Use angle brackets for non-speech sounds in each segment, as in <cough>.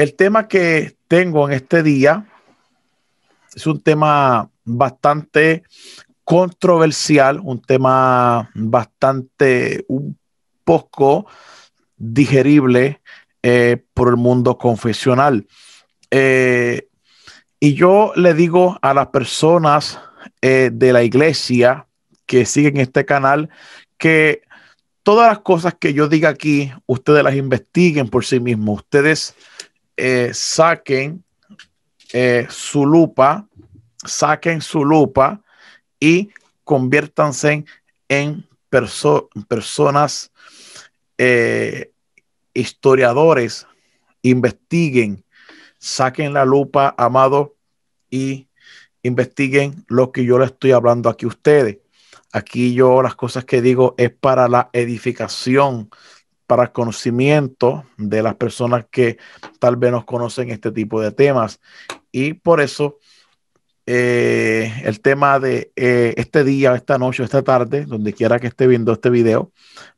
El tema que tengo en este día es un tema bastante controversial, un tema bastante un poco digerible eh, por el mundo confesional. Eh, y yo le digo a las personas eh, de la iglesia que siguen este canal que todas las cosas que yo diga aquí, ustedes las investiguen por sí mismos. Ustedes eh, saquen eh, su lupa, saquen su lupa y conviértanse en personas eh, historiadores, investiguen, saquen la lupa, amado, y investiguen lo que yo le estoy hablando aquí a ustedes. Aquí yo las cosas que digo es para la edificación para conocimiento de las personas que tal vez nos conocen este tipo de temas. Y por eso eh, el tema de eh, este día, esta noche, esta tarde, donde quiera que esté viendo este video,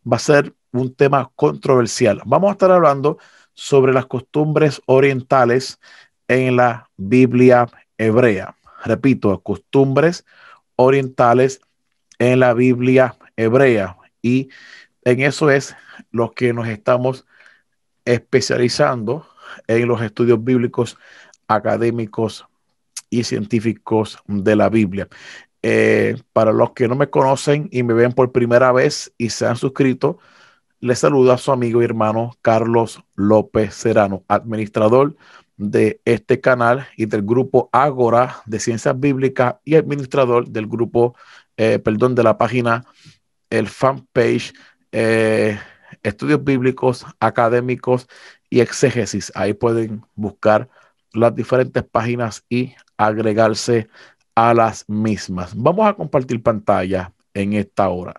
va a ser un tema controversial. Vamos a estar hablando sobre las costumbres orientales en la Biblia hebrea. Repito, costumbres orientales en la Biblia hebrea. Y en eso es los que nos estamos especializando en los estudios bíblicos académicos y científicos de la Biblia. Eh, para los que no me conocen y me ven por primera vez y se han suscrito, les saludo a su amigo y hermano Carlos López Serrano, administrador de este canal y del grupo Agora de Ciencias Bíblicas y administrador del grupo, eh, perdón, de la página, el fanpage eh, estudios bíblicos, académicos y exégesis. Ahí pueden buscar las diferentes páginas y agregarse a las mismas. Vamos a compartir pantalla en esta hora.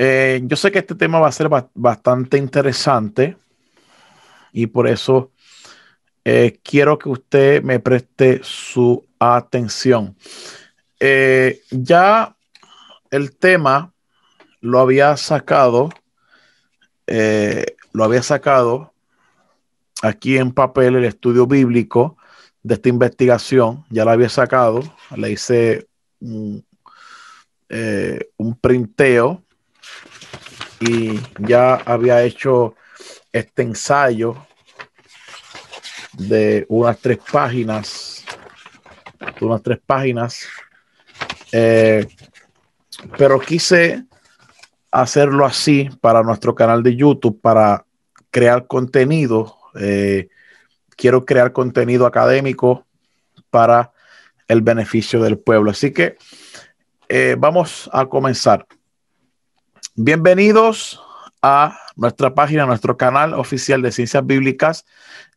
Eh, yo sé que este tema va a ser bastante interesante y por eso eh, quiero que usted me preste su atención. Eh, ya el tema lo había sacado, eh, lo había sacado aquí en papel el estudio bíblico de esta investigación, ya lo había sacado, le hice un, un printeo y ya había hecho este ensayo de unas tres páginas, unas tres páginas, eh, pero quise hacerlo así para nuestro canal de YouTube, para crear contenido. Eh, quiero crear contenido académico para el beneficio del pueblo. Así que eh, vamos a comenzar. Bienvenidos a nuestra página, nuestro canal oficial de Ciencias Bíblicas,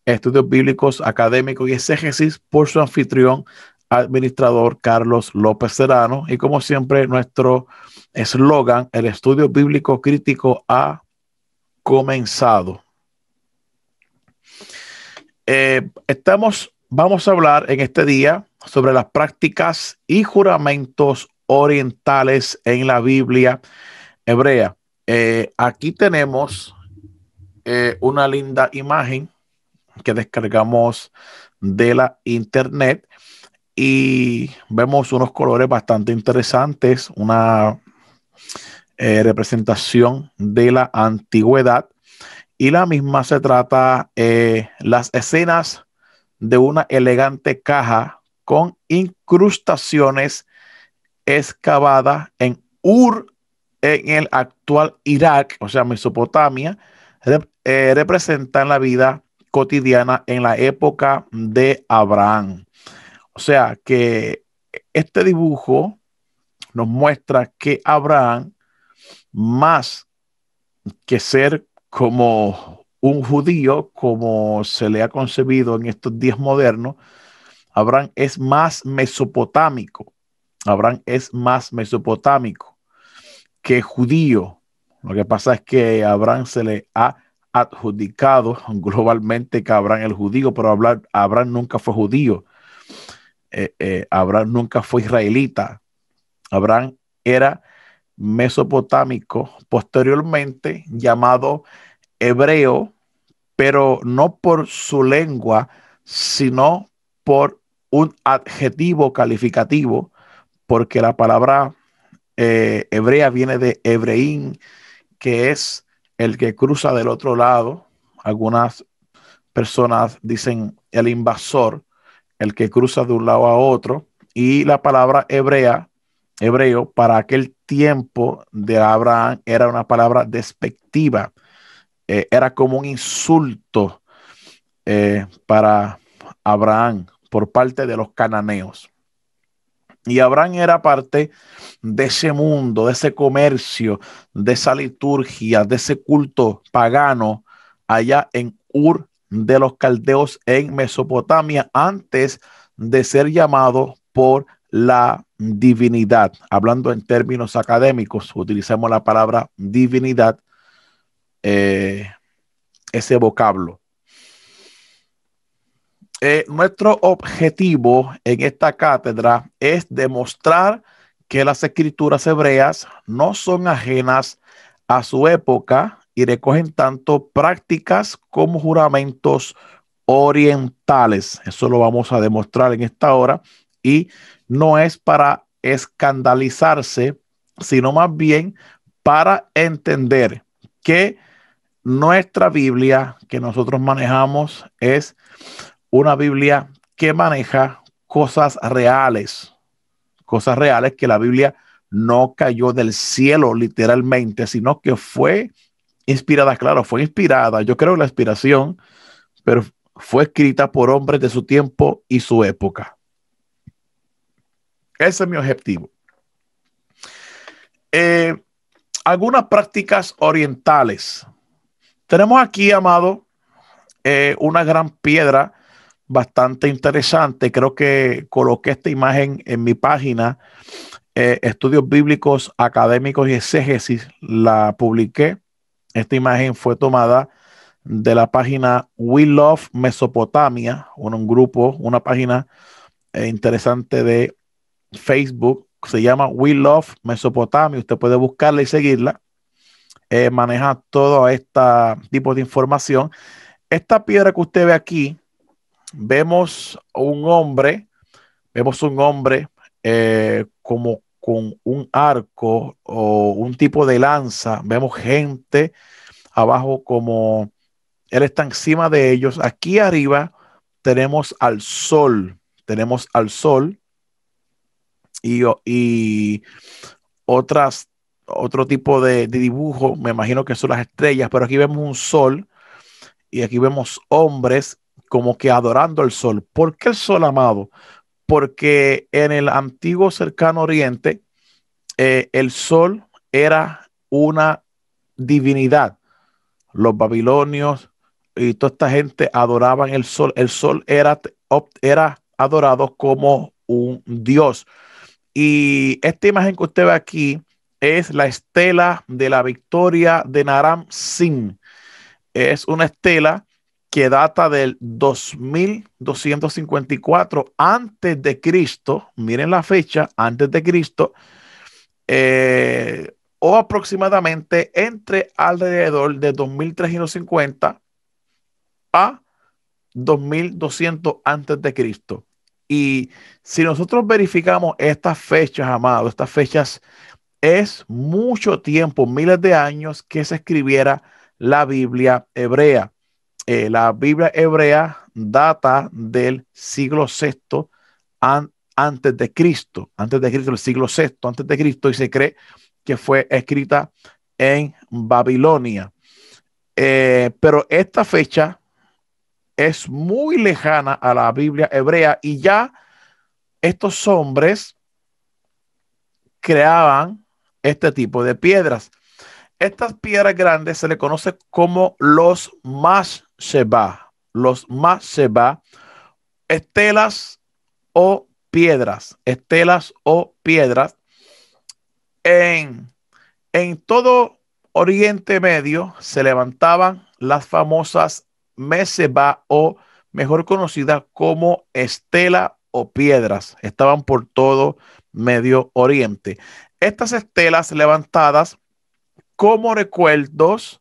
Estudios Bíblicos Académicos y Exégesis, por su anfitrión, administrador Carlos López Serrano. Y como siempre, nuestro eslogan, el estudio bíblico crítico ha comenzado. Eh, estamos, vamos a hablar en este día sobre las prácticas y juramentos orientales en la Biblia hebrea. Eh, aquí tenemos eh, una linda imagen que descargamos de la internet y vemos unos colores bastante interesantes, una eh, representación de la antigüedad y la misma se trata las escenas de una elegante caja con incrustaciones excavadas en Ur en el actual Irak, o sea, Mesopotamia, representa eh, representan la vida cotidiana en la época de Abraham. O sea, que este dibujo nos muestra que Abraham, más que ser como un judío, como se le ha concebido en estos días modernos, Abraham es más mesopotámico. Abraham es más mesopotámico que judío. Lo que pasa es que a Abraham se le ha adjudicado <laughs> globalmente que Abraham el judío, pero Abraham nunca fue judío. Eh, eh, Abraham nunca fue israelita. Abraham era mesopotámico, posteriormente llamado hebreo, pero no por su lengua, sino por un adjetivo calificativo, porque la palabra eh, hebrea viene de hebreín, que es el que cruza del otro lado. Algunas personas dicen el invasor, el que cruza de un lado a otro. Y la palabra hebrea, hebreo, para aquel tiempo de Abraham era una palabra despectiva, eh, era como un insulto eh, para Abraham por parte de los cananeos. Y Abraham era parte de ese mundo, de ese comercio, de esa liturgia, de ese culto pagano allá en Ur de los caldeos en Mesopotamia antes de ser llamado por la divinidad. Hablando en términos académicos, utilizamos la palabra divinidad, eh, ese vocablo. Eh, nuestro objetivo en esta cátedra es demostrar que las escrituras hebreas no son ajenas a su época y recogen tanto prácticas como juramentos orientales. Eso lo vamos a demostrar en esta hora y no es para escandalizarse, sino más bien para entender que nuestra Biblia que nosotros manejamos es una Biblia que maneja cosas reales, cosas reales que la Biblia no cayó del cielo literalmente, sino que fue inspirada, claro, fue inspirada, yo creo la inspiración, pero fue escrita por hombres de su tiempo y su época. Ese es mi objetivo. Eh, algunas prácticas orientales. Tenemos aquí, amado, eh, una gran piedra bastante interesante. Creo que coloqué esta imagen en mi página, eh, Estudios Bíblicos Académicos y Exégesis, la publiqué. Esta imagen fue tomada de la página We Love Mesopotamia, un, grupo, una página eh, interesante de Facebook, se llama We Love Mesopotamia. Usted puede buscarla y seguirla. Eh, maneja todo este tipo de información. Esta piedra que usted ve aquí vemos un hombre, vemos un hombre eh, como con un arco o un tipo de lanza, vemos gente abajo como él está encima de ellos. Aquí arriba tenemos al sol, tenemos al sol y, otras, otro tipo de, dibujo, me imagino que son las estrellas, pero aquí vemos un sol y aquí vemos hombres como que adorando el sol. ¿Por qué el sol amado? Porque en el antiguo cercano oriente, eh, el sol era una divinidad. Los babilonios y toda esta gente adoraban el sol. El sol era, era adorado como un dios. Y esta imagen que usted ve aquí es la estela de la victoria de Naram Sin. Es una estela que data del 2254 antes de Cristo, miren la fecha, antes de Cristo, eh, o aproximadamente entre alrededor de 2350 a 2200 antes de Cristo. Y si nosotros verificamos estas fechas, amado, estas fechas, es mucho tiempo, miles de años que se escribiera la Biblia hebrea. Eh, la Biblia hebrea data del siglo VI antes de Cristo, antes de Cristo, el siglo VI antes de Cristo, y se cree que fue escrita en Babilonia. Eh, pero esta fecha es muy lejana a la Biblia hebrea y ya estos hombres creaban este tipo de piedras. Estas piedras grandes se le conoce como los más va los más va estelas o piedras, estelas o piedras. En, en todo Oriente Medio se levantaban las famosas va o mejor conocida como estela o piedras. Estaban por todo Medio Oriente. Estas estelas levantadas como recuerdos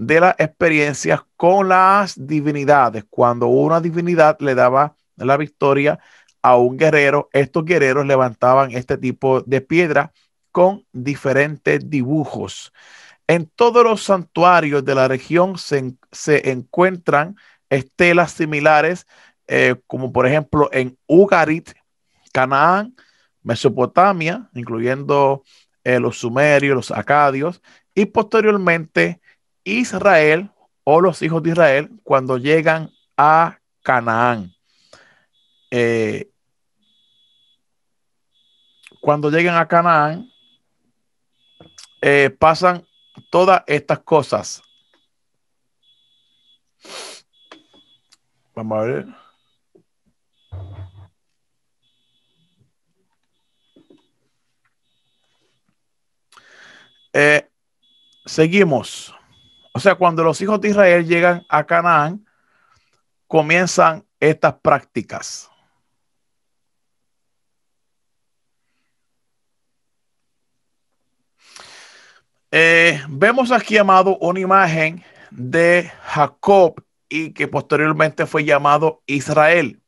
de las experiencias con las divinidades. Cuando una divinidad le daba la victoria a un guerrero, estos guerreros levantaban este tipo de piedra con diferentes dibujos. En todos los santuarios de la región se, encuentran estelas similares, eh, como por ejemplo en Ugarit, Canaán, Mesopotamia, incluyendo eh, los sumerios, los acadios, y posteriormente Israel o los hijos de Israel cuando llegan a Canaán. Eh, cuando llegan a Canaán, eh, pasan todas estas cosas. Vamos a ver. Eh, seguimos. O sea, cuando los hijos de Israel llegan a Canaán, comienzan estas prácticas. Eh, vemos aquí, amado, una imagen de Jacob y que posteriormente fue llamado Israel.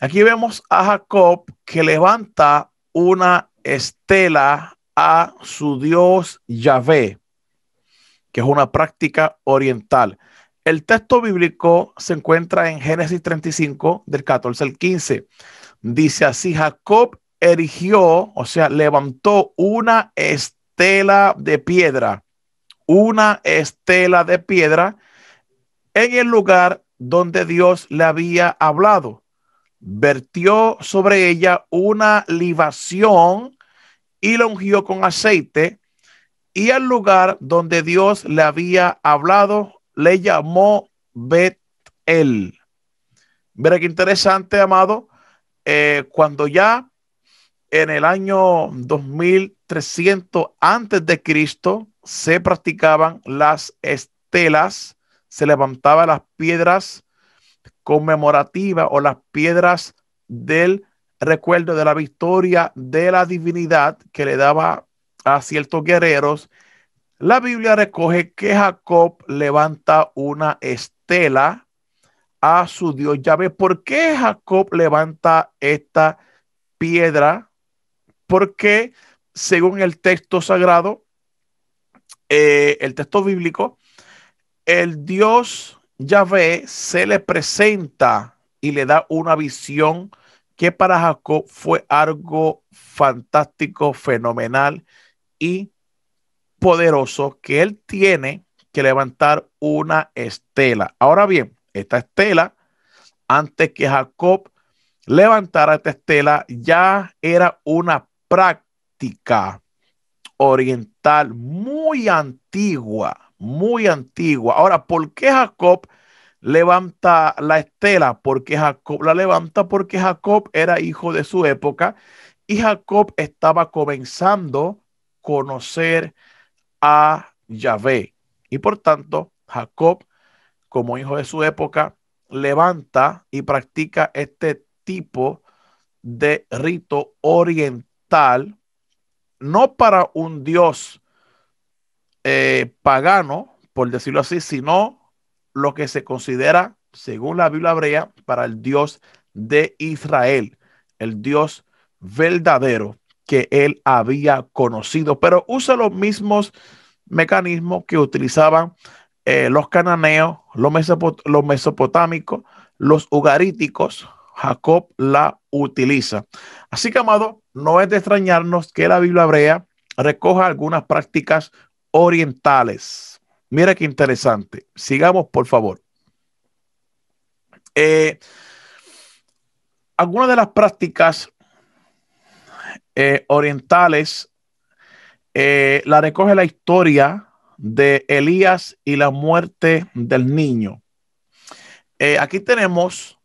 Aquí vemos a Jacob que levanta una estela a su dios Yahvé que es una práctica oriental. El texto bíblico se encuentra en Génesis 35, del 14 al 15. Dice así, Jacob erigió, o sea, levantó una estela de piedra, una estela de piedra en el lugar donde Dios le había hablado. Vertió sobre ella una libación y la ungió con aceite y al lugar donde Dios le había hablado le llamó Bet-El. Mira qué interesante, amado. Eh, cuando ya en el año 2300 antes de Cristo se practicaban las estelas, se levantaban las piedras conmemorativas o las piedras del recuerdo de la victoria de la divinidad que le daba a ciertos guerreros, la Biblia recoge que Jacob levanta una estela a su Dios Yahvé. ¿Por qué Jacob levanta esta piedra? Porque según el texto sagrado, eh, el texto bíblico, el Dios Yahvé se le presenta y le da una visión que para Jacob fue algo fantástico, fenomenal y poderoso que él tiene que levantar una estela. Ahora bien, esta estela, antes que Jacob levantara esta estela, ya era una práctica oriental muy antigua, muy antigua. Ahora, ¿por qué Jacob levanta la estela? Porque Jacob la levanta porque Jacob era hijo de su época y Jacob estaba comenzando conocer a Yahvé. Y por tanto, Jacob, como hijo de su época, levanta y practica este tipo de rito oriental, no para un dios eh, pagano, por decirlo así, sino lo que se considera, según la Biblia hebrea, para el dios de Israel, el dios verdadero que él había conocido, pero usa los mismos mecanismos que utilizaban eh, los cananeos, los, los mesopotámicos, los ugaríticos. Jacob la utiliza. Así que, amado, no es de extrañarnos que la Biblia hebrea recoja algunas prácticas orientales. Mira qué interesante. Sigamos, por favor. Eh, algunas de las prácticas eh, orientales eh, la recoge la historia de Elías y la muerte del niño. Eh, aquí tenemos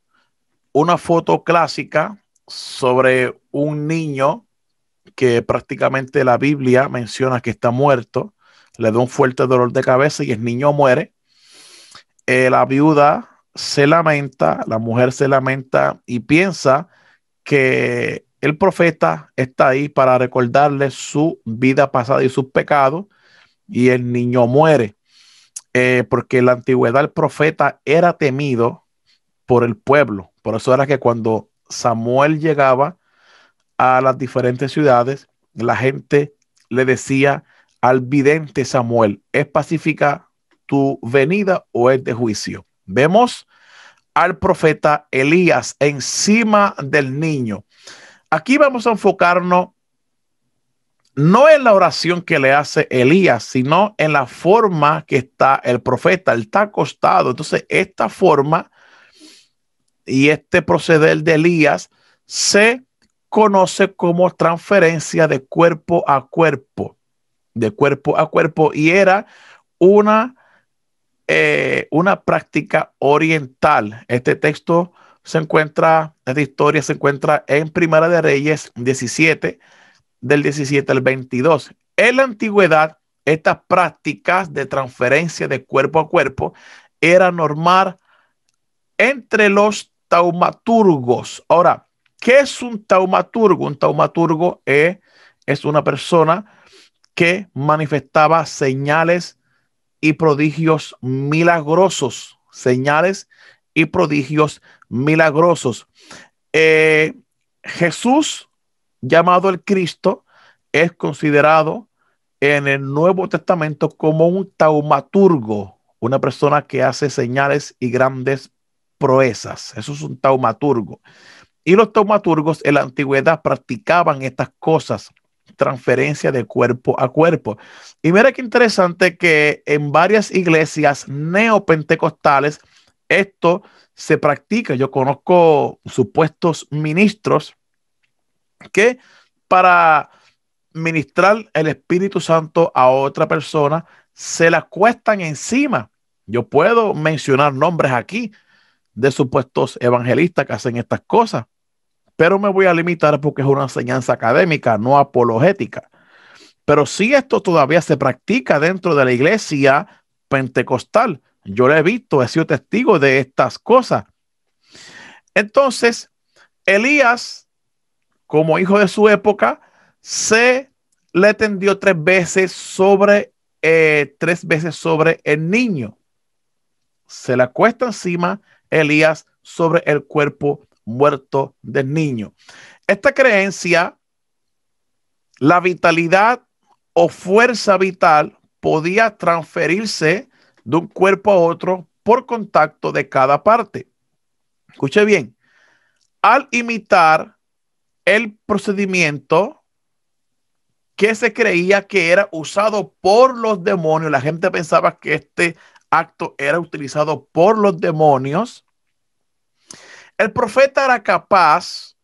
una foto clásica sobre un niño que prácticamente la Biblia menciona que está muerto, le da un fuerte dolor de cabeza y el niño muere. la viuda se lamenta, la mujer se lamenta y piensa que el profeta está ahí para recordarle su vida pasada y sus pecados, y el niño muere, eh, porque en la antigüedad el profeta era temido por el pueblo. Por eso era que cuando Samuel llegaba a las diferentes ciudades, la gente le decía al vidente Samuel, ¿es pacífica tu venida o es de juicio? Vemos al profeta Elías encima del niño Aquí vamos a enfocarnos no en la oración que le hace Elías, sino en la forma que está el profeta. Él está acostado. Entonces, esta forma y este proceder de Elías se conoce como transferencia de cuerpo a cuerpo, de cuerpo a cuerpo, y era una, eh, una práctica oriental. Este texto se encuentra, esta historia se encuentra en Primera de Reyes 17, del 17 al 22. En la antigüedad, estas prácticas de transferencia de cuerpo a cuerpo era normal entre los taumaturgos. Ahora, ¿qué es un taumaturgo? Un taumaturgo es, es una persona que manifestaba señales y prodigios milagrosos, señales y prodigios milagrosos milagrosos. Eh, Jesús, llamado el Cristo, es considerado en el Nuevo Testamento como un taumaturgo, una persona que hace señales y grandes proezas. Eso es un taumaturgo. Y los taumaturgos en la antigüedad practicaban estas cosas, transferencia de cuerpo a cuerpo. Y mira qué interesante que en varias iglesias neopentecostales esto se practica. Yo conozco supuestos ministros que para ministrar el Espíritu Santo a otra persona se la cuestan encima. Yo puedo mencionar nombres aquí de supuestos evangelistas que hacen estas cosas, pero me voy a limitar porque es una enseñanza académica, no apologética. Pero si sí esto todavía se practica dentro de la iglesia pentecostal, yo lo he visto, he sido testigo de estas cosas. Entonces, Elías, como hijo de su época, se le tendió tres veces sobre, eh, tres veces sobre el niño. Se le acuesta encima Elías sobre el cuerpo muerto del niño. Esta creencia, la vitalidad o fuerza vital podía transferirse de un cuerpo a otro por contacto de cada parte. Escuche bien, al imitar el procedimiento que se creía que era usado por los demonios, la gente pensaba que este acto era utilizado por los demonios, el profeta era capaz,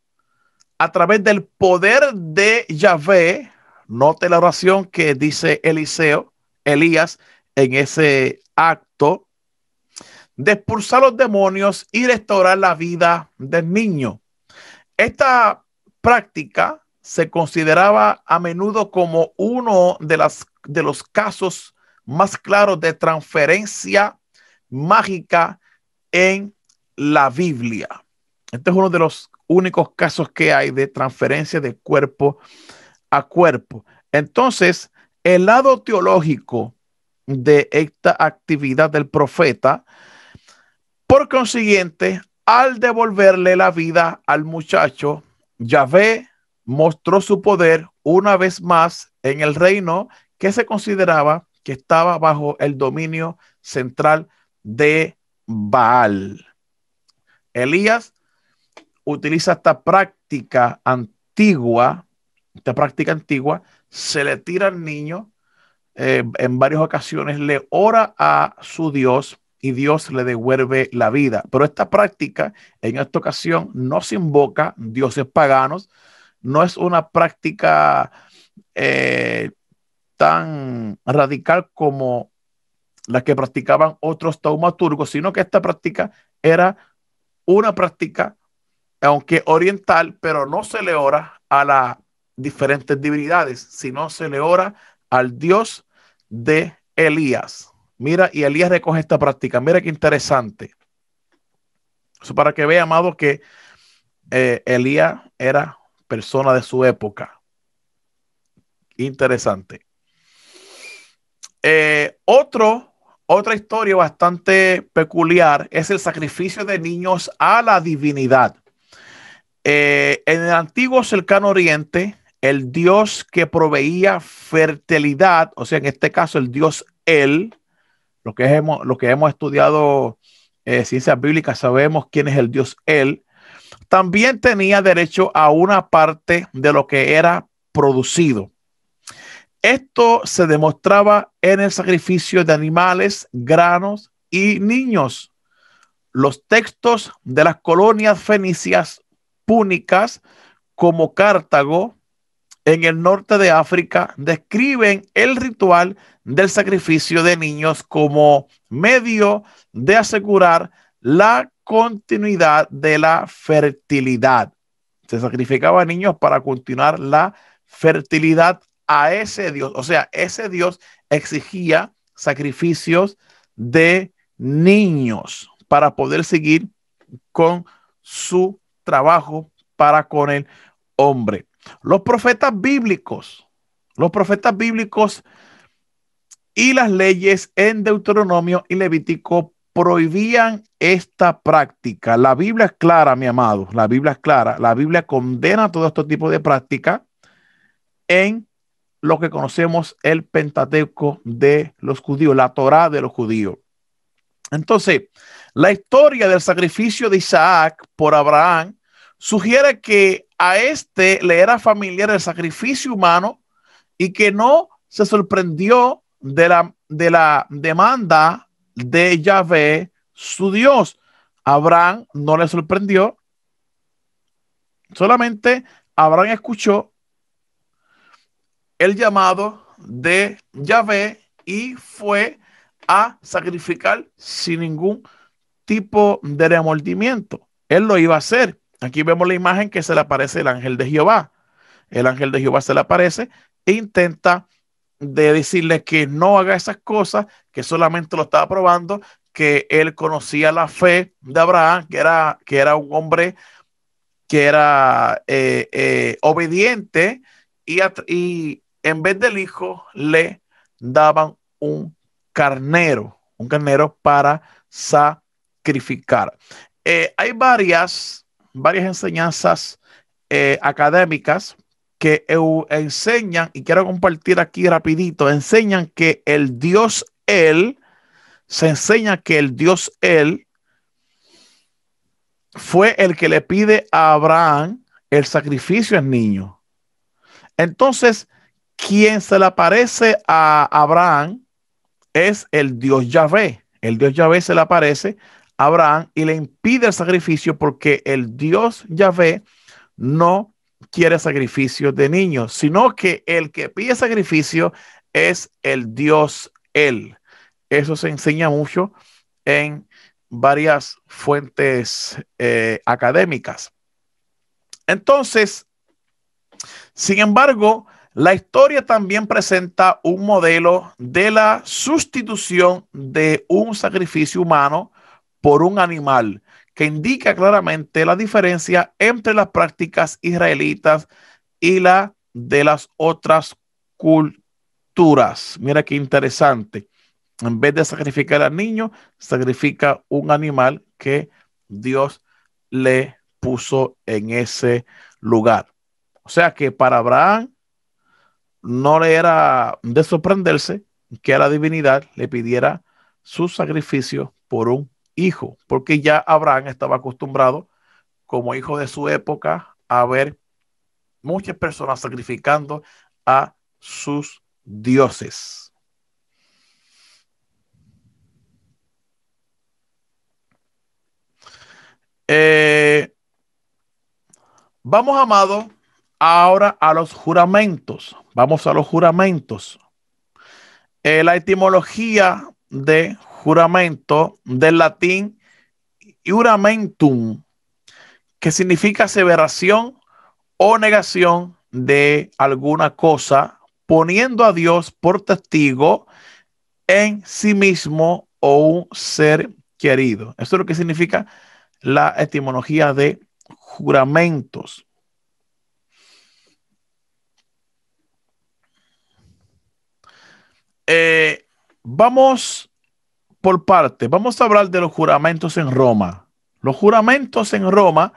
a través del poder de Yahvé, note la oración que dice Eliseo, Elías, en ese acto de expulsar los demonios y restaurar la vida del niño. Esta práctica se consideraba a menudo como uno de, las, de los casos más claros de transferencia mágica en la Biblia. Este es uno de los únicos casos que hay de transferencia de cuerpo a cuerpo. Entonces, el lado teológico de esta actividad del profeta. Por consiguiente, al devolverle la vida al muchacho, Yahvé mostró su poder una vez más en el reino que se consideraba que estaba bajo el dominio central de Baal. Elías utiliza esta práctica antigua, esta práctica antigua, se le tira al niño, eh, en varias ocasiones le ora a su Dios y Dios le devuelve la vida. Pero esta práctica en esta ocasión no se invoca dioses paganos, no es una práctica eh, tan radical como la que practicaban otros taumaturgos, sino que esta práctica era una práctica, aunque oriental, pero no se le ora a las diferentes divinidades, sino se le ora al Dios de Elías. Mira, y Elías recoge esta práctica. Mira qué interesante. Eso para que vea, amado, que eh, Elías era persona de su época. Interesante. Eh, otro, otra historia bastante peculiar es el sacrificio de niños a la divinidad. Eh, en el antiguo cercano oriente, el Dios que proveía fertilidad, o sea, en este caso el Dios Él, lo que hemos, lo que hemos estudiado eh, ciencias bíblicas sabemos quién es el Dios Él, también tenía derecho a una parte de lo que era producido. Esto se demostraba en el sacrificio de animales, granos y niños. Los textos de las colonias fenicias púnicas como Cartago, en el norte de África describen el ritual del sacrificio de niños como medio de asegurar la continuidad de la fertilidad. Se sacrificaban niños para continuar la fertilidad a ese Dios. O sea, ese Dios exigía sacrificios de niños para poder seguir con su trabajo para con el hombre. Los profetas bíblicos, los profetas bíblicos y las leyes en Deuteronomio y Levítico prohibían esta práctica. La Biblia es clara, mi amado, la Biblia es clara. La Biblia condena todo este tipo de práctica en lo que conocemos el Pentateuco de los judíos, la Torá de los judíos. Entonces, la historia del sacrificio de Isaac por Abraham sugiere que a este le era familiar el sacrificio humano y que no se sorprendió de la, de la demanda de Yahvé, su Dios. Abraham no le sorprendió, solamente Abraham escuchó el llamado de Yahvé y fue a sacrificar sin ningún tipo de remordimiento. Él lo iba a hacer. Aquí vemos la imagen que se le aparece el ángel de Jehová. El ángel de Jehová se le aparece e intenta de decirle que no haga esas cosas, que solamente lo estaba probando, que él conocía la fe de Abraham, que era, que era un hombre que era eh, eh, obediente y, y en vez del hijo le daban un carnero, un carnero para sacrificar. Eh, hay varias varias enseñanzas eh, académicas que enseñan, y quiero compartir aquí rapidito, enseñan que el Dios Él, se enseña que el Dios Él fue el que le pide a Abraham el sacrificio al niño. Entonces, quien se le aparece a Abraham es el Dios Yahvé. El Dios Yahvé se le aparece Abraham y le impide el sacrificio porque el Dios Yahvé no quiere sacrificio de niños, sino que el que pide sacrificio es el Dios Él. Eso se enseña mucho en varias fuentes eh, académicas. Entonces, sin embargo, la historia también presenta un modelo de la sustitución de un sacrificio humano por un animal, que indica claramente la diferencia entre las prácticas israelitas y la de las otras culturas. Mira qué interesante. En vez de sacrificar al niño, sacrifica un animal que Dios le puso en ese lugar. O sea que para Abraham no le era de sorprenderse que a la divinidad le pidiera su sacrificio por un hijo, porque ya Abraham estaba acostumbrado, como hijo de su época, a ver muchas personas sacrificando a sus dioses. Eh, vamos, amado, ahora a los juramentos. Vamos a los juramentos. Eh, la etimología de juramento del latín juramentum, que significa aseveración o negación de alguna cosa, poniendo a Dios por testigo en sí mismo o un ser querido. Eso es lo que significa la etimología de juramentos. Eh, vamos por parte. Vamos a hablar de los juramentos en Roma. Los juramentos en Roma,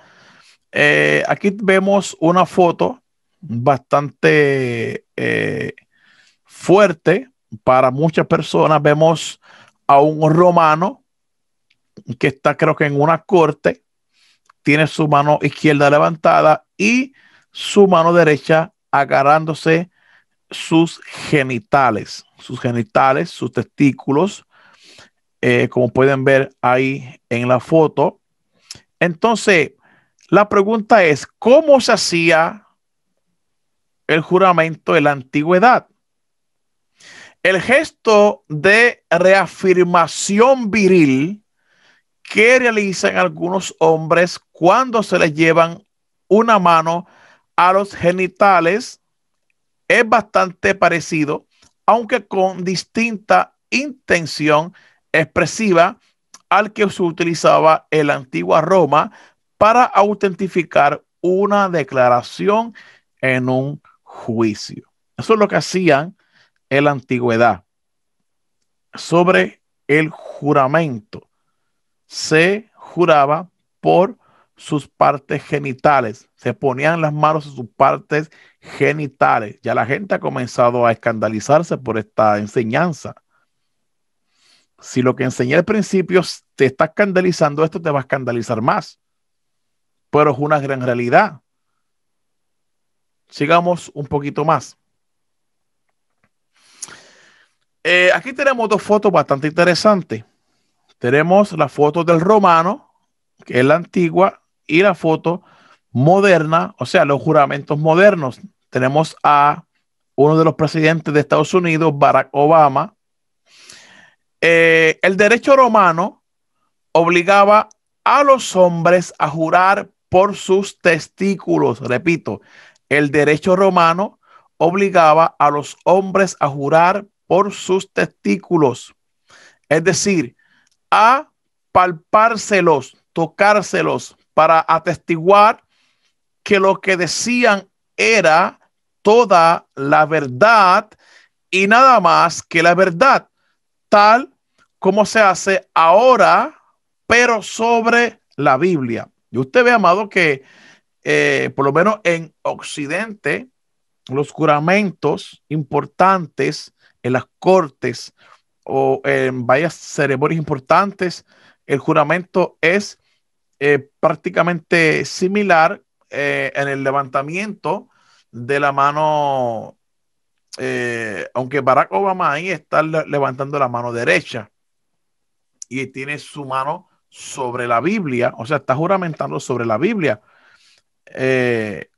eh, aquí vemos una foto bastante eh, fuerte para muchas personas. Vemos a un romano que está creo que en una corte, tiene su mano izquierda levantada y su mano derecha agarrándose sus genitales, sus genitales, sus testículos, eh, como pueden ver ahí en la foto. Entonces, la pregunta es, ¿cómo se hacía el juramento de la antigüedad? El gesto de reafirmación viril que realizan algunos hombres cuando se les llevan una mano a los genitales es bastante parecido, aunque con distinta intención expresiva al que se utilizaba en la antigua Roma para autentificar una declaración en un juicio. Eso es lo que hacían en la antigüedad. Sobre el juramento, se juraba por sus partes genitales, se ponían las manos en sus partes genitales. Ya la gente ha comenzado a escandalizarse por esta enseñanza si lo que enseñé al principio te está escandalizando, esto te va a escandalizar más. Pero es una gran realidad. Sigamos un poquito más. Eh, aquí tenemos dos fotos bastante interesantes. Tenemos la foto del romano, que es la antigua, y la foto moderna, o sea, los juramentos modernos. Tenemos a uno de los presidentes de Estados Unidos, Barack Obama, eh, el derecho romano obligaba a los hombres a jurar por sus testículos. Repito, el derecho romano obligaba a los hombres a jurar por sus testículos. Es decir, a palpárselos, tocárselos para atestiguar que lo que decían era toda la verdad y nada más que la verdad tal como se hace ahora, pero sobre la Biblia. Y usted ve, amado, que eh, por lo menos en Occidente, los juramentos importantes en las cortes o en varias ceremonias importantes, el juramento es eh, prácticamente similar eh, en el levantamiento de la mano eh, aunque Barack Obama ahí está levantando la mano derecha y tiene su mano sobre la Biblia, o sea, está juramentando sobre la Biblia. Eh,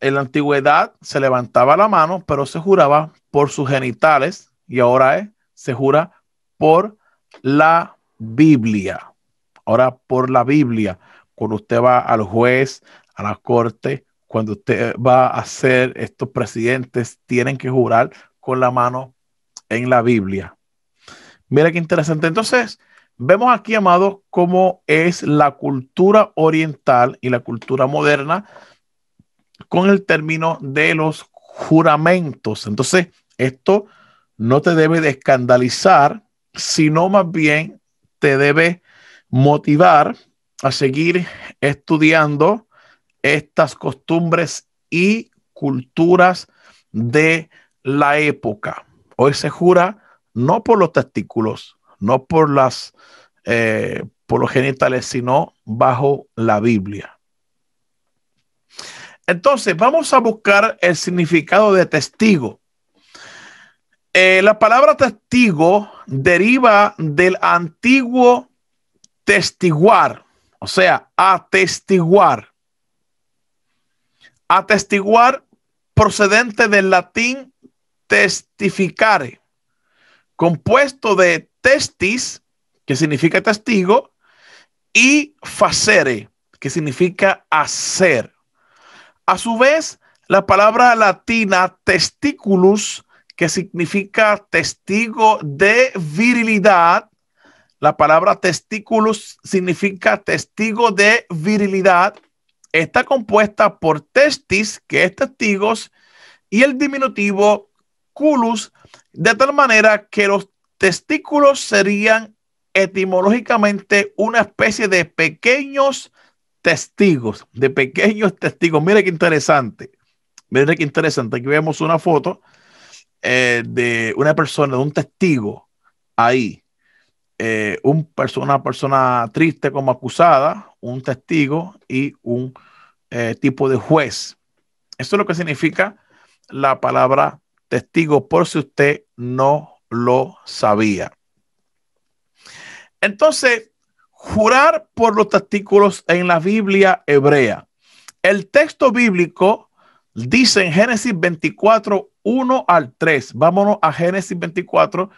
en la antigüedad se levantaba la mano, pero se juraba por sus genitales y ahora es, se jura por la Biblia. Ahora por la Biblia, cuando usted va al juez, a la corte, cuando usted va a ser estos presidentes, tienen que jurar con la mano en la Biblia. Mira qué interesante. Entonces, vemos aquí, amados, cómo es la cultura oriental y la cultura moderna con el término de los juramentos. Entonces, esto no te debe de escandalizar, sino más bien te debe motivar a seguir estudiando estas costumbres y culturas de la época. Hoy se jura no por los testículos, no por las eh, por los genitales, sino bajo la Biblia. Entonces, vamos a buscar el significado de testigo. Eh, la palabra testigo deriva del antiguo testiguar, o sea, atestiguar. Atestiguar procedente del latín testificare, compuesto de testis, que significa testigo, y facere, que significa hacer. A su vez, la palabra latina testiculus, que significa testigo de virilidad, la palabra testiculus significa testigo de virilidad, está compuesta por testis, que es testigos, y el diminutivo culus, de tal manera que los testículos serían etimológicamente una especie de pequeños testigos, de pequeños testigos. Mire qué interesante. Mire qué interesante. Aquí vemos una foto eh, de una persona, de un testigo ahí. Eh, una persona triste como acusada, un testigo y un eh, tipo de juez. Eso es lo que significa la palabra testigo por si usted no lo sabía. Entonces, jurar por los testículos en la Biblia hebrea. El texto bíblico dice en Génesis 24, 1 al 3. Vámonos a Génesis 24,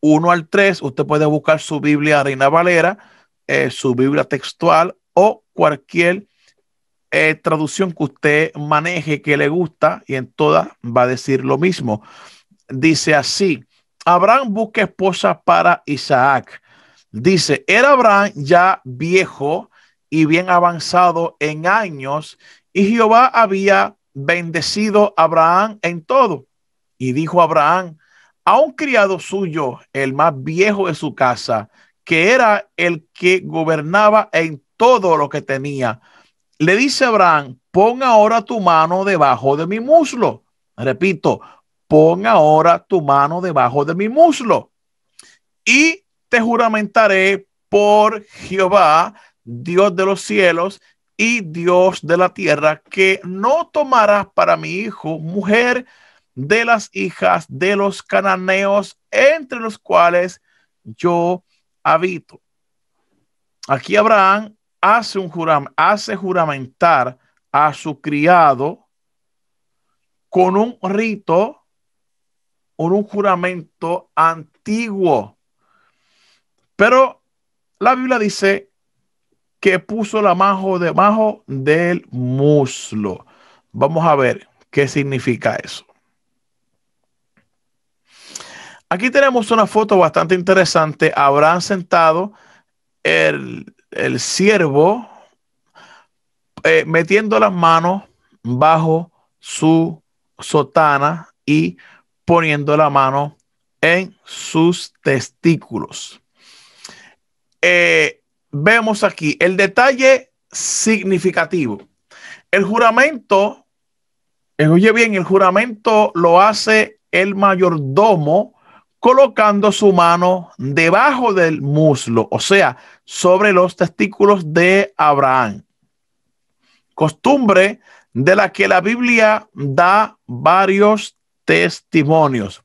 1 al 3. Usted puede buscar su Biblia Reina Valera, eh, su Biblia textual o cualquier eh, traducción que usted maneje que le gusta y en todas va a decir lo mismo. Dice así, Abraham busca esposa para Isaac. Dice, era Abraham ya viejo y bien avanzado en años y Jehová había bendecido a Abraham en todo. Y dijo Abraham a un criado suyo, el más viejo de su casa, que era el que gobernaba en todo lo que tenía. Le dice Abraham, pon ahora tu mano debajo de mi muslo. Repito, pon ahora tu mano debajo de mi muslo. Y te juramentaré por Jehová, Dios de los cielos y Dios de la tierra, que no tomarás para mi hijo mujer de las hijas de los cananeos entre los cuales yo habito. Aquí Abraham hace, un juram hace juramentar a su criado con un rito, con un juramento antiguo. Pero la Biblia dice que puso la mano debajo del muslo. Vamos a ver qué significa eso. Aquí tenemos una foto bastante interesante. Habrán sentado el, el siervo eh, metiendo las manos bajo su sotana y poniendo la mano en sus testículos. Eh, vemos aquí el detalle significativo. El juramento, eh, oye bien, el juramento lo hace el mayordomo colocando su mano debajo del muslo, o sea, sobre los testículos de Abraham. Costumbre de la que la Biblia da varios testimonios.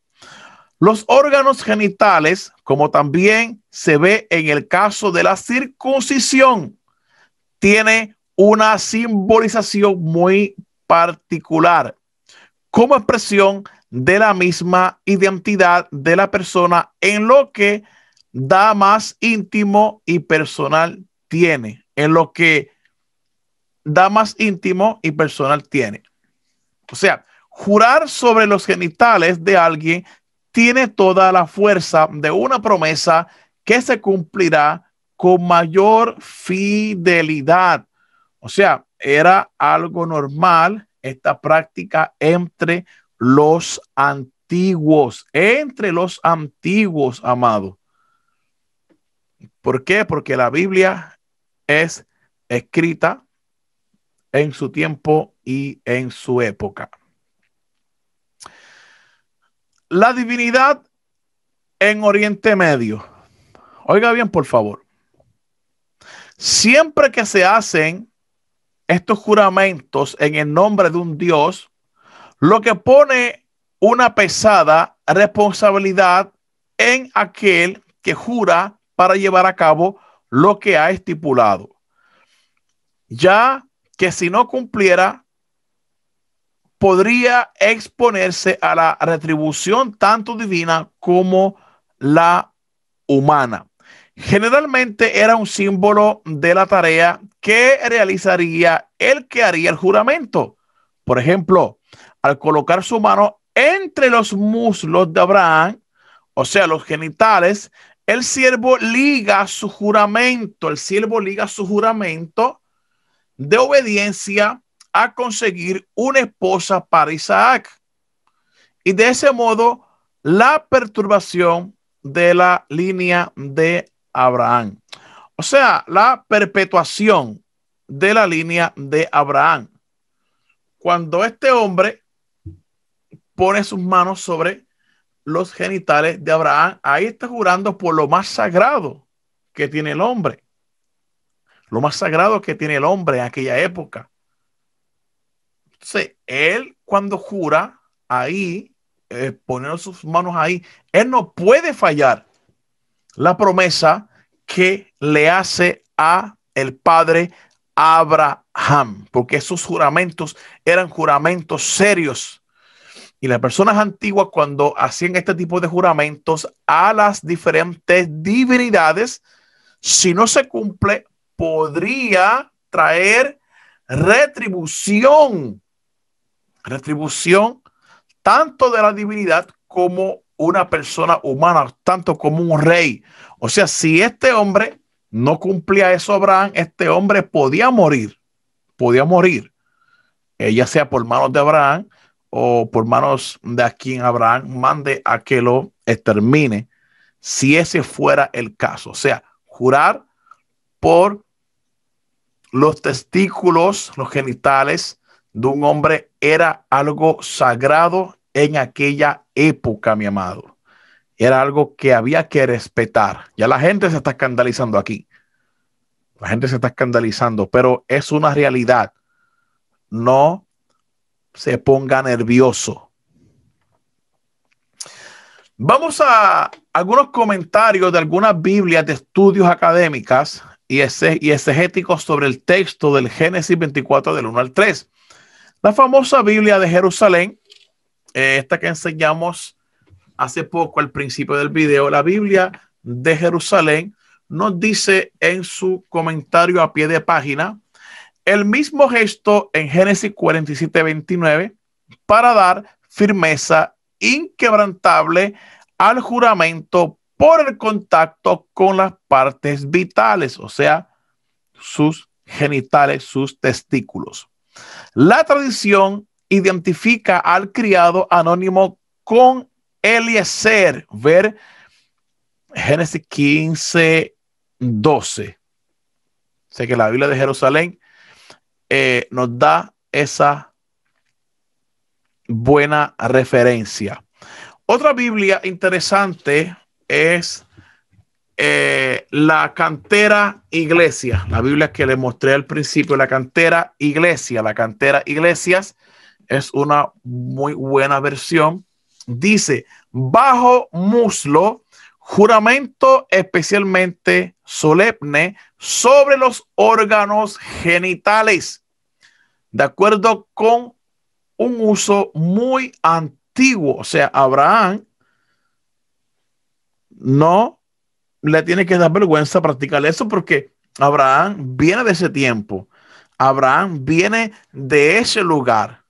Los órganos genitales, como también se ve en el caso de la circuncisión, tiene una simbolización muy particular como expresión de la misma identidad de la persona en lo que da más íntimo y personal tiene, en lo que da más íntimo y personal tiene. O sea, jurar sobre los genitales de alguien tiene toda la fuerza de una promesa que se cumplirá con mayor fidelidad. O sea, era algo normal esta práctica entre los antiguos, entre los antiguos, amados. ¿Por qué? Porque la Biblia es escrita en su tiempo y en su época. La divinidad en Oriente Medio. Oiga bien, por favor. Siempre que se hacen estos juramentos en el nombre de un Dios, lo que pone una pesada responsabilidad en aquel que jura para llevar a cabo lo que ha estipulado. Ya que si no cumpliera, podría exponerse a la retribución tanto divina como la humana generalmente era un símbolo de la tarea que realizaría el que haría el juramento. Por ejemplo, al colocar su mano entre los muslos de Abraham, o sea, los genitales, el siervo liga su juramento, el siervo liga su juramento de obediencia a conseguir una esposa para Isaac. Y de ese modo, la perturbación de la línea de Abraham. O sea, la perpetuación de la línea de Abraham. Cuando este hombre pone sus manos sobre los genitales de Abraham, ahí está jurando por lo más sagrado que tiene el hombre. Lo más sagrado que tiene el hombre en aquella época. Entonces, él cuando jura ahí, eh, poniendo sus manos ahí, él no puede fallar la promesa que le hace a el padre Abraham, porque esos juramentos eran juramentos serios. Y las personas antiguas cuando hacían este tipo de juramentos a las diferentes divinidades, si no se cumple, podría traer retribución, retribución tanto de la divinidad como una persona humana, tanto como un rey. O sea, si este hombre no cumplía eso, Abraham, este hombre podía morir, podía morir, ya sea por manos de Abraham o por manos de quien Abraham mande a que lo extermine, si ese fuera el caso. O sea, jurar por los testículos, los genitales de un hombre era algo sagrado en aquella época, mi amado. Era algo que había que respetar. Ya la gente se está escandalizando aquí. La gente se está escandalizando, pero es una realidad. No se ponga nervioso. Vamos a algunos comentarios de algunas Biblias de estudios académicas y, ese, exegéticos sobre el texto del Génesis 24 del 1 al 3. La famosa Biblia de Jerusalén eh, esta que enseñamos hace poco al principio del video, la Biblia de Jerusalén nos dice en su comentario a pie de página el mismo gesto en Génesis 47, 29 para dar firmeza inquebrantable al juramento por el contacto con las partes vitales, o sea, sus genitales, sus testículos. La tradición identifica al criado anónimo con Eliezer. Ver Génesis 15, 12. Sé que la Biblia de Jerusalén eh, nos da esa buena referencia. Otra Biblia interesante es eh, la cantera iglesia, la Biblia que le mostré al principio, la cantera iglesia, la cantera iglesias es una muy buena versión. Dice, bajo muslo, juramento especialmente solemne sobre los órganos genitales, de acuerdo con un uso muy antiguo. O sea, Abraham no le tiene que dar vergüenza practicar eso porque Abraham viene de ese tiempo. Abraham viene de ese lugar.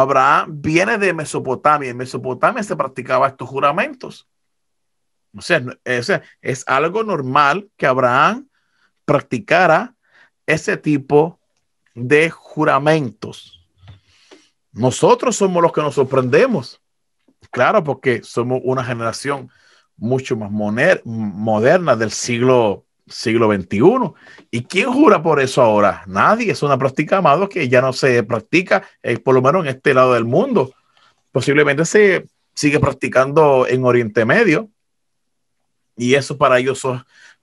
Abraham viene de Mesopotamia. En Mesopotamia se practicaba estos juramentos. O sea, es, es algo normal que Abraham practicara ese tipo de juramentos. Nosotros somos los que nos sorprendemos. Claro, porque somos una generación mucho más moderna del siglo siglo XXI. ¿Y quién jura por eso ahora? Nadie. Es una práctica, amado, que ya no se practica, eh, por lo menos en este lado del mundo. Posiblemente se sigue practicando en Oriente Medio. Y eso para ellos,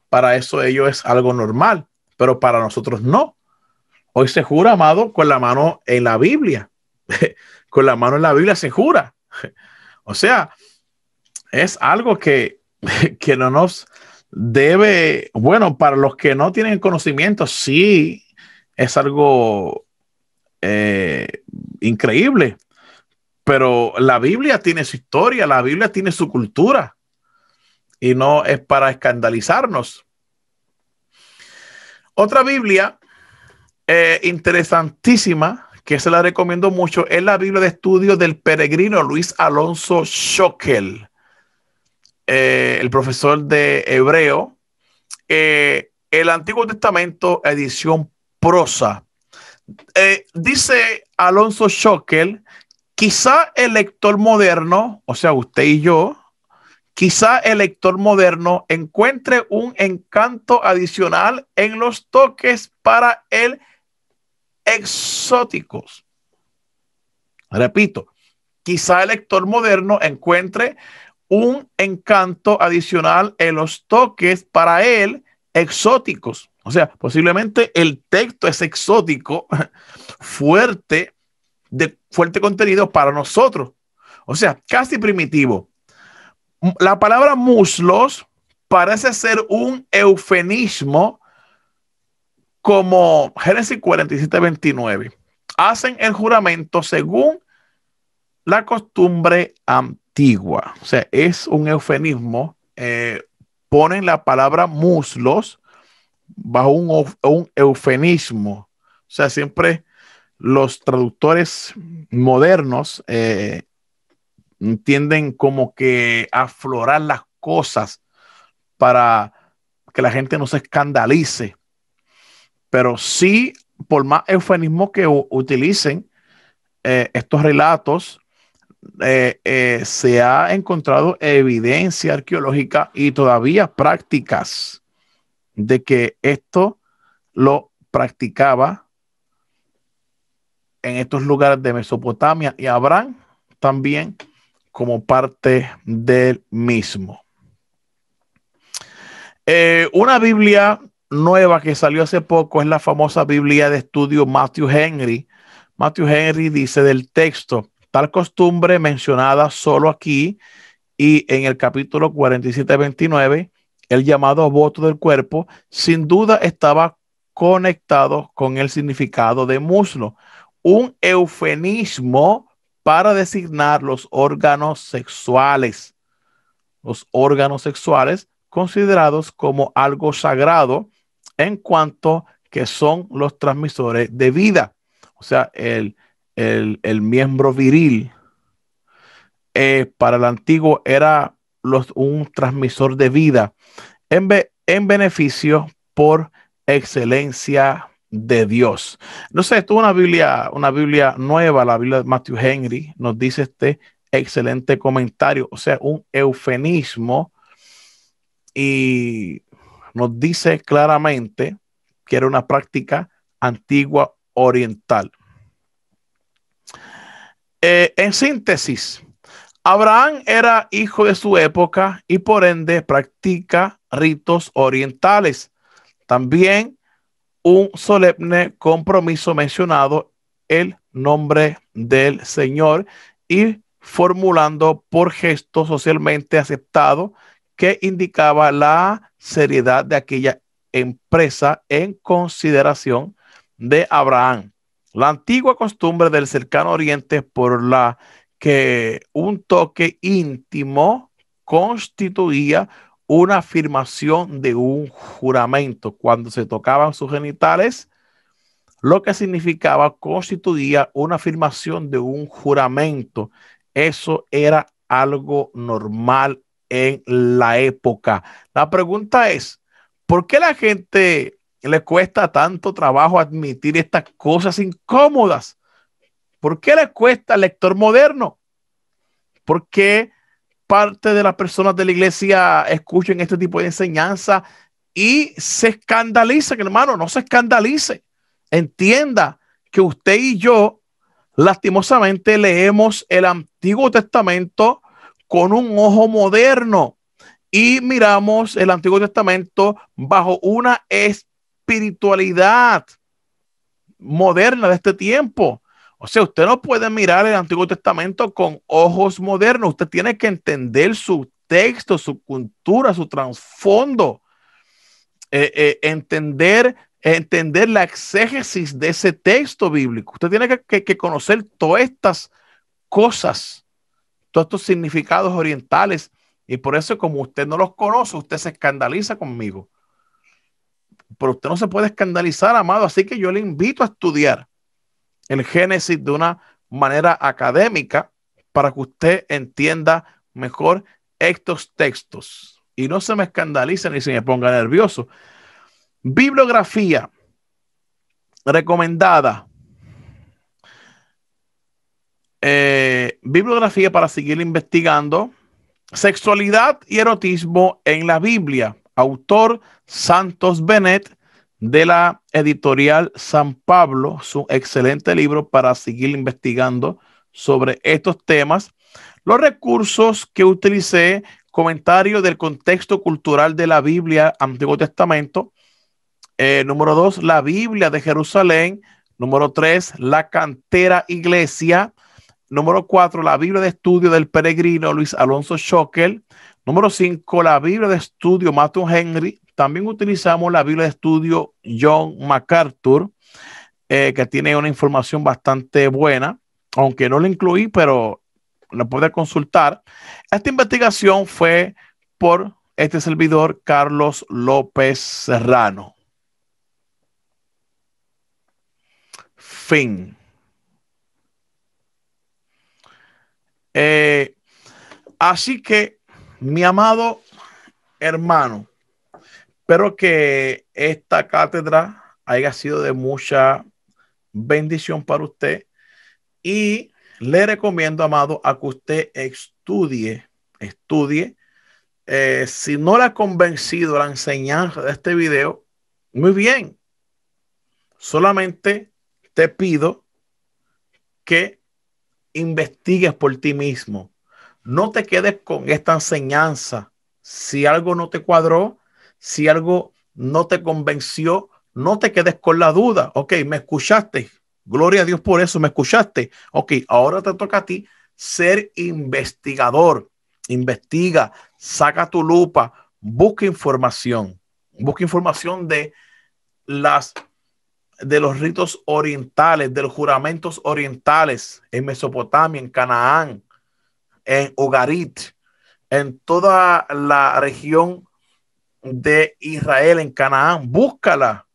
para eso ellos es algo normal, pero para nosotros no. Hoy se jura, amado, con la mano en la Biblia. <laughs> con la mano en la Biblia se jura. <laughs> o sea, es algo que, <laughs> que no nos debe, bueno, para los que no tienen conocimiento, sí es algo eh, increíble, pero la Biblia tiene su historia, la Biblia tiene su cultura y no es para escandalizarnos. Otra Biblia eh, interesantísima que se la recomiendo mucho es la Biblia de estudio del peregrino Luis Alonso Schockel. Eh, el profesor de hebreo. Eh, el Antiguo Testamento, edición prosa. Eh, dice Alonso Schockel, quizá el lector moderno, o sea, usted y yo, quizá el lector moderno encuentre un encanto adicional en los toques para el exóticos. Repito, quizá el lector moderno encuentre un encanto adicional en los toques para él exóticos. O sea, posiblemente el texto es exótico, <laughs> fuerte, de fuerte contenido para nosotros. O sea, casi primitivo. La palabra muslos parece ser un eufemismo como Génesis 47, 29. Hacen el juramento según la costumbre amplia o sea, es un eufemismo. Eh, ponen la palabra muslos bajo un, eufenismo. eufemismo. O sea, siempre los traductores modernos eh, entienden tienden como que aflorar las cosas para que la gente no se escandalice. Pero sí, por más eufemismo que utilicen eh, estos relatos, eh, eh, se ha encontrado evidencia arqueológica y todavía prácticas de que esto lo practicaba en estos lugares de Mesopotamia y Abraham también como parte del mismo. Eh, una Biblia nueva que salió hace poco es la famosa Biblia de estudio Matthew Henry. Matthew Henry dice del texto, tal costumbre mencionada solo aquí y en el capítulo 47-29, el llamado voto del cuerpo, sin duda estaba conectado con el significado de muslo, un eufemismo para designar los órganos sexuales, los órganos sexuales considerados como algo sagrado en cuanto que son los transmisores de vida. O sea, el, el, miembro viril, eh, para el antiguo era un transmisor de vida en, en beneficio por excelencia de Dios. No sé, esto una Biblia, una Biblia nueva, la Biblia de Matthew Henry, nos dice este excelente comentario, o sea, un eufemismo y nos dice claramente que era una práctica antigua oriental. Eh, en síntesis, Abraham era hijo de su época y por ende practica ritos orientales. También un solemne compromiso mencionado el nombre del Señor y formulando por gesto socialmente aceptado que indicaba la seriedad de aquella empresa en consideración de Abraham. La antigua costumbre del cercano oriente por la que un toque íntimo constituía una afirmación de un juramento. Cuando se tocaban sus genitales, lo que significaba constituía una afirmación de un juramento. Eso era algo normal en la época. La pregunta es, ¿por qué la gente le cuesta tanto trabajo admitir estas cosas incómodas? ¿Por qué le cuesta al lector moderno? ¿Por qué parte de las personas de la iglesia escuchan este tipo de enseñanza y se escandalizan, hermano? No se escandalice. Entienda que usted y yo, lastimosamente, leemos el Antiguo Testamento con un ojo moderno y miramos el Antiguo Testamento bajo una espiritualidad moderna de este tiempo. O sea, usted no puede mirar el Antiguo Testamento con ojos modernos. Usted tiene que entender su texto, su cultura, su trasfondo. Eh, eh, entender, entender la exégesis de ese texto bíblico. Usted tiene que conocer todas estas cosas, todos estos significados orientales. Y por eso, como usted no los conoce, usted se escandaliza conmigo pero usted no se puede escandalizar, amado, así que yo le invito a estudiar el Génesis de una manera académica para que usted entienda mejor estos textos y no se me escandalice ni se me ponga nervioso. Bibliografía recomendada. Eh, bibliografía para seguir investigando. Sexualidad y erotismo en la Biblia autor Santos Bennett, de la editorial San Pablo, su excelente libro para seguir investigando sobre estos temas. Los recursos que utilicé, comentario del contexto cultural de la Biblia, Antiguo Testamento. Eh, número dos, la Biblia de Jerusalén. Número tres, la cantera iglesia. Número cuatro, la Biblia de estudio del peregrino Luis Alonso Schockel. Número 5, la Biblia de estudio Matthew Henry. También utilizamos la Biblia de estudio John MacArthur, eh, que tiene una información bastante buena, aunque no la incluí, pero la puede consultar. Esta investigación fue por este servidor, Carlos López Serrano. Fin. Eh, así que mi amado hermano, espero que esta cátedra haya sido de mucha bendición para usted y le recomiendo, amado, a que usted estudie, estudie. Eh, si no le ha convencido la enseñanza de este video, muy bien. Solamente te pido que investigues por ti mismo no te quedes con esta enseñanza. Si algo no te cuadró, si algo no te convenció, no te quedes con la duda. Ok, me escuchaste. Gloria a Dios por eso, me escuchaste. Ok, ahora te toca a ti ser investigador. Investiga, saca tu lupa, busca información. Busca información de las de los ritos orientales, de los juramentos orientales en Mesopotamia, en Canaán, en Ogarit en toda la región de Israel, en Canaán. Búscala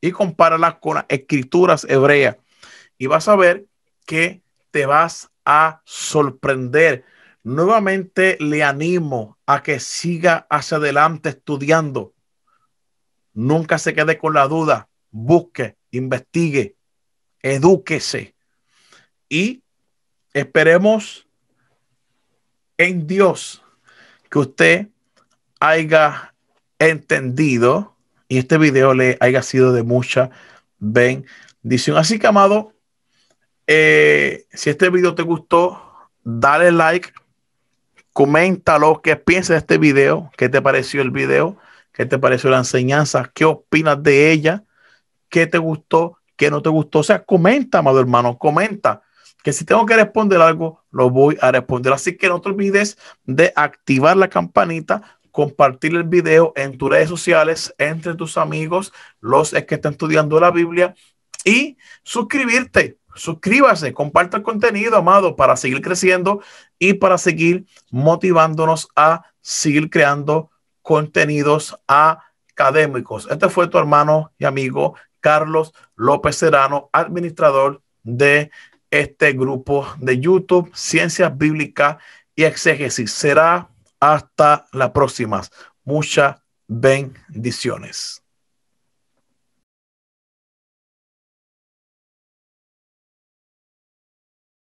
y compárala con las escrituras hebreas y vas a ver que te vas a sorprender. Nuevamente le animo a que siga hacia adelante estudiando. Nunca se quede con la duda. Busque, investigue, edúquese y esperemos en Dios que usted haya entendido y este video le haya sido de mucha bendición. Así que, amado, eh, si este video te gustó, dale like, lo que piensas de este video, qué te pareció el video, qué te pareció la enseñanza, qué opinas de ella, qué te gustó, qué no te gustó. O sea, comenta, amado hermano, comenta que si tengo que responder algo, lo voy a responder. Así que no te olvides de activar la campanita, compartir el video en tus redes sociales, entre tus amigos, los que están estudiando la Biblia y suscribirte. Suscríbase, comparte el contenido, amado, para seguir creciendo y para seguir motivándonos a seguir creando contenidos académicos. Este fue tu hermano y amigo Carlos López Serrano, administrador de este grupo de YouTube, Ciencias Bíblicas y Exégesis. Será hasta la próxima. Muchas bendiciones.